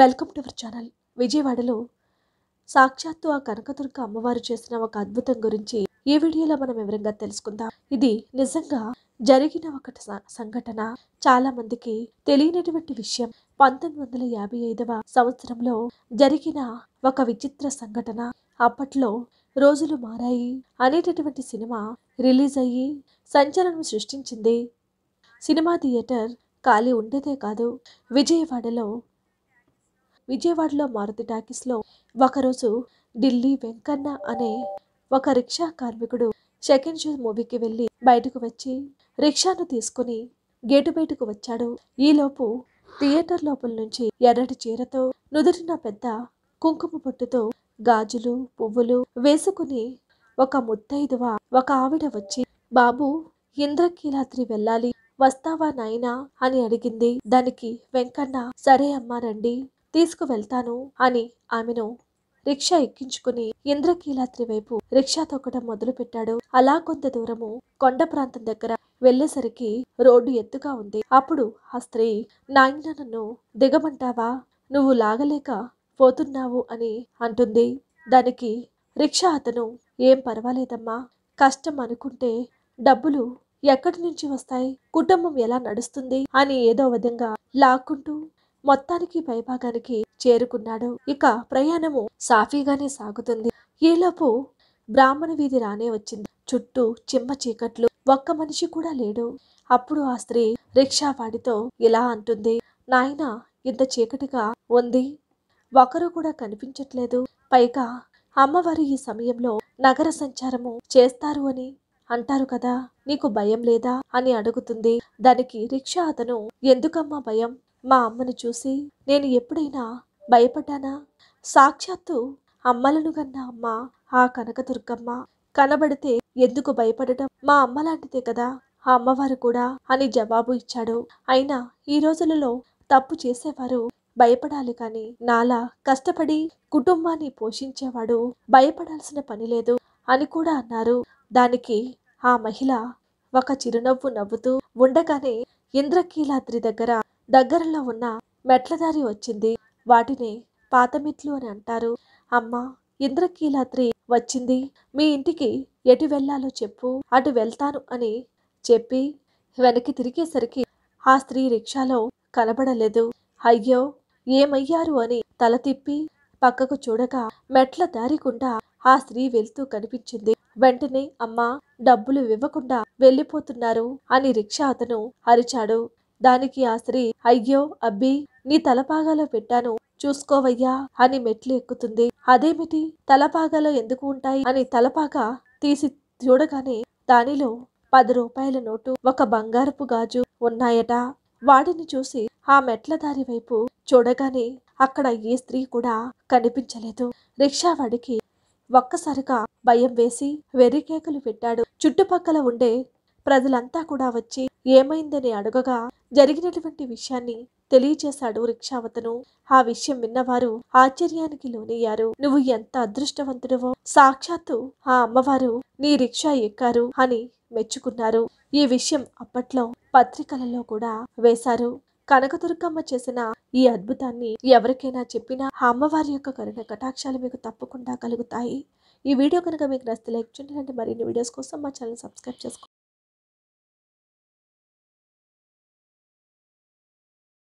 welcome to our channel విజయవాడలో సాక్షాత్తు ఆ కనకదుర్గ అమ్మవారు చేసిన ఒక అద్భుతం గురించి ఈ వీడియోలో మనం వివరంగా తెలుసుకుందాం ఇది నిజంగా జరిగిన ఒక సంఘటన చాలా మందికి తెలియనటువంటి విషయం పంతొమ్మిది వందల యాభై ఐదవ సంవత్సరంలో జరిగిన ఒక విచిత్ర సంఘటన అప్పట్లో రోజులు మారాయి అనేటటువంటి సినిమా రిలీజ్ అయ్యి సంచలనం సృష్టించింది సినిమా థియేటర్ ఖాళీ ఉండేదే కాదు విజయవాడలో విజయవాడలో మారుతి టాకీస్లో ఒకరోజు ఢిల్లీ వెంకన్న అనే ఒక రిక్షా కార్మికుడు సెకండ్ షో మూవీకి వెళ్ళి బయటకు వచ్చి రిక్షాను తీసుకుని గేటు బయటకు వచ్చాడు ఈలోపు థియేటర్ లోపల నుంచి ఎర్రటి చీరతో నుదురిన పెద్ద కుంకుమ పొట్టుతో గాజులు పువ్వులు వేసుకుని ఒక ముత్తైదువ ఒక ఆవిడ వచ్చి బాబు ఇంద్రకీలాద్రి వెళ్ళాలి వస్తావా నాయనా అని అడిగింది దానికి వెంకన్న సరే అమ్మా రండి తీసుకువెళ్తాను అని ఆమెను రిక్షా ఎక్కించుకుని ఇంద్రకీలాద్రి వైపు రిక్షా తొక్కడం మొదలుపెట్టాడు అలా కొంత దూరము కొండ ప్రాంతం దగ్గర వెళ్లేసరికి రోడ్డు ఎత్తుగా ఉంది అప్పుడు ఆ స్త్రీ నాయన నన్ను దిగమంటావా నువ్వు లాగలేక పోతున్నావు అని అంటుంది దానికి రిక్షా అతను ఏం పర్వాలేదమ్మా కష్టం అనుకుంటే డబ్బులు ఎక్కడి నుంచి వస్తాయి కుటుంబం ఎలా నడుస్తుంది అని ఏదో విధంగా లాక్కుంటూ మొత్తానికి పైభాగానికి చేరుకున్నాడు ఇక ప్రయాణము సాఫీగానే సాగుతుంది ఈలోపు బ్రాహ్మణ వీధి రానే వచ్చింది చుట్టూ చిమ్మ చీకట్లు ఒక్క మనిషి కూడా లేడు అప్పుడు ఆ స్త్రీ రిక్షా వాడితో ఇలా అంటుంది నాయన ఇంత చీకటిగా ఉంది ఒకరు కూడా కనిపించట్లేదు పైగా అమ్మవారు ఈ సమయంలో నగర సంచారము చేస్తారు అని అంటారు కదా నీకు భయం లేదా అని అడుగుతుంది దానికి రిక్షా అతను ఎందుకమ్మా భయం మా అమ్మను చూసి నేను ఎప్పుడైనా భయపడ్డానా సాక్షాత్తు అమ్మలను కన్న అమ్మ ఆ కనకదుర్గమ్మ కనబడితే ఎందుకు భయపడటం మా అమ్మ లాంటిదే కదా ఆ అమ్మవారు కూడా అని జవాబు ఇచ్చాడు అయినా ఈ రోజులలో తప్పు చేసేవారు భయపడాలి కానీ నాలా కష్టపడి కుటుంబాన్ని పోషించేవాడు భయపడాల్సిన పని లేదు అని కూడా అన్నారు దానికి ఆ మహిళ ఒక చిరునవ్వు నవ్వుతూ ఉండగానే ఇంద్రకీలాద్రి దగ్గర దగ్గరలో ఉన్న మెట్లదారి వచ్చింది వాటిని పాతమిట్లు అని అంటారు అమ్మ ఇంద్రకీలాద్రి వచ్చింది మీ ఇంటికి ఎటు వెళ్ళాలో చెప్పు అటు వెళ్తాను అని చెప్పి వెనక్కి తిరిగేసరికి ఆ స్త్రీ రిక్షాలో కనబడలేదు అయ్యో ఏమయ్యారు అని తల తిప్పి పక్కకు చూడగా మెట్ల దారి ఆ స్త్రీ వెళ్తూ కనిపించింది వెంటనే అమ్మ డబ్బులు ఇవ్వకుండా వెళ్ళిపోతున్నారు అని రిక్షా అతను అరిచాడు దానికి ఆ స్త్రీ అయ్యో అబ్బి నీ తలపాగాలో పెట్టాను చూసుకోవయ్యా అని మెట్లు ఎక్కుతుంది అదేమిటి తలపాగాలో ఎందుకు ఉంటాయి అని తలపాక తీసి చూడగానే దానిలో పది రూపాయల నోటు ఒక బంగారపు గాజు ఉన్నాయట వాటిని చూసి ఆ మెట్ల దారి వైపు చూడగానే అక్కడ ఏ స్త్రీ కూడా కనిపించలేదు రిక్షావాడికి ఒక్కసారిగా భయం వేసి వెర్రికేకలు పెట్టాడు చుట్టుపక్కల ఉండే ప్రజలంతా కూడా వచ్చి ఏమైందని అడుగగా జరిగినటువంటి విషయాన్ని తెలియజేశాడు రిక్షావతను ఆ విషయం విన్నవారు ఆశ్చర్యానికి లోనయ్యారు నువ్వు ఎంత అదృష్టవంతుడవో సాక్షాత్తు ఆ అమ్మవారు నీ రిక్షా ఎక్కారు అని మెచ్చుకున్నారు ఈ విషయం అప్పట్లో పత్రికలలో కూడా వేశారు కనకదుర్గమ్మ చేసిన ఈ అద్భుతాన్ని ఎవరికైనా చెప్పినా ఆ అమ్మవారి యొక్క కరుణ కటాక్షాలు మీకు తప్పకుండా కలుగుతాయి ఈ వీడియో కనుక మీకు నచ్చితే లైక్ చేయండి మరిన్ని వీడియోస్ కోసం మా ఛానల్ సబ్స్క్రైబ్ చేసుకోండి